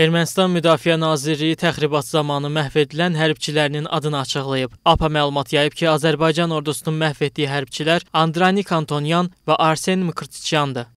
Ermənistan Müdafiə Nazirliyi təxribat zamanı məhv edilən hərbçilərinin adını açıqlayıb. APA məlumat yayıb ki, Azərbaycan ordusunun məhv etdiyi hərbçilər Andranik Antonyan və Arsen Mkrtçyandır.